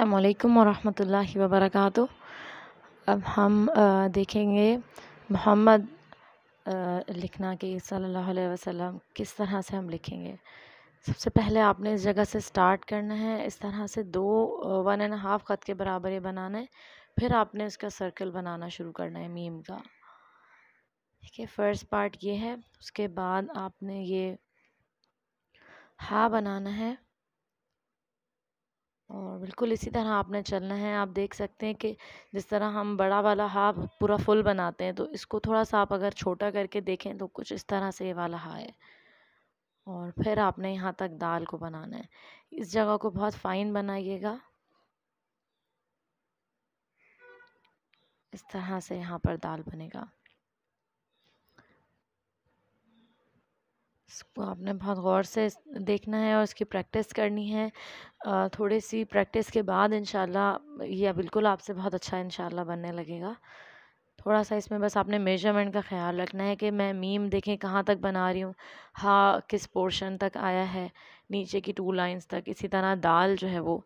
अल्लाम वरहमतुल्लि वबरक अब हम देखेंगे मोहम्मद लिखना कि सल्लल्लाहु अलैहि वसल्लम किस तरह से हम लिखेंगे सबसे पहले आपने इस जगह से स्टार्ट करना है इस तरह से दो वन एंड हाफ़ ख़त के बराबर ये बनाना है फिर आपने उसका सर्कल बनाना शुरू करना है मीम का ठीक है फर्स्ट पार्ट ये है उसके बाद आपने ये हा बनाना है बिल्कुल इसी तरह आपने चलना है आप देख सकते हैं कि जिस तरह हम बड़ा वाला हाफ पूरा फुल बनाते हैं तो इसको थोड़ा सा आप अगर छोटा करके देखें तो कुछ इस तरह से ये वाला हा है और फिर आपने यहाँ तक दाल को बनाना है इस जगह को बहुत फाइन बनाइएगा इस तरह से यहाँ पर दाल बनेगा इसको आपने बहुत गौर से देखना है और इसकी प्रैक्टिस करनी है थोड़ी सी प्रैक्टिस के बाद इन ये बिल्कुल आपसे बहुत अच्छा इन बनने लगेगा थोड़ा सा इसमें बस आपने मेजरमेंट का ख्याल रखना है कि मैं मीम देखें कहाँ तक बना रही हूँ हाँ किस पोर्शन तक आया है नीचे की टू लाइंस तक इसी तरह दाल जो है वो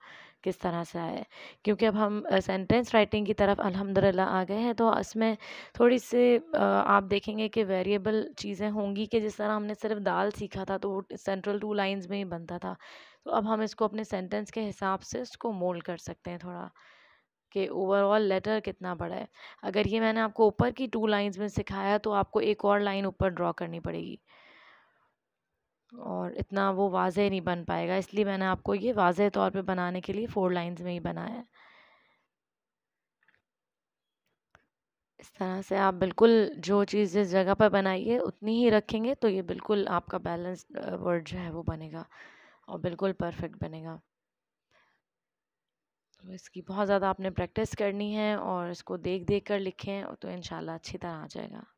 किस तरह से आए क्योंकि अब हम सेंटेंस राइटिंग की तरफ अल्हम्दुलिल्लाह आ गए हैं तो इसमें थोड़ी सी आप देखेंगे कि वेरिएबल चीज़ें होंगी कि जिस तरह हमने सिर्फ दाल सीखा था तो वो सेंट्रल टू लाइंस में ही बनता था तो अब हम इसको अपने सेंटेंस के हिसाब से इसको मोल्ड कर सकते हैं थोड़ा कि ओवरऑल लेटर कितना बड़ा है अगर ये मैंने आपको ऊपर की टू लाइंस में सिखाया तो आपको एक और लाइन ऊपर ड्रॉ करनी पड़ेगी और इतना वो वाजह नहीं बन पाएगा इसलिए मैंने आपको ये वाज तौर पे बनाने के लिए फ़ोर लाइंस में ही बनाया है इस तरह से आप बिल्कुल जो चीज़ जिस जगह पर बनाइए उतनी ही रखेंगे तो ये बिल्कुल आपका बैलेंस वर्ड जो है वो बनेगा और बिल्कुल परफेक्ट बनेगा तो इसकी बहुत ज़्यादा आपने प्रैक्टिस करनी है और इसको देख देख कर लिखें तो इन अच्छी तरह आ जाएगा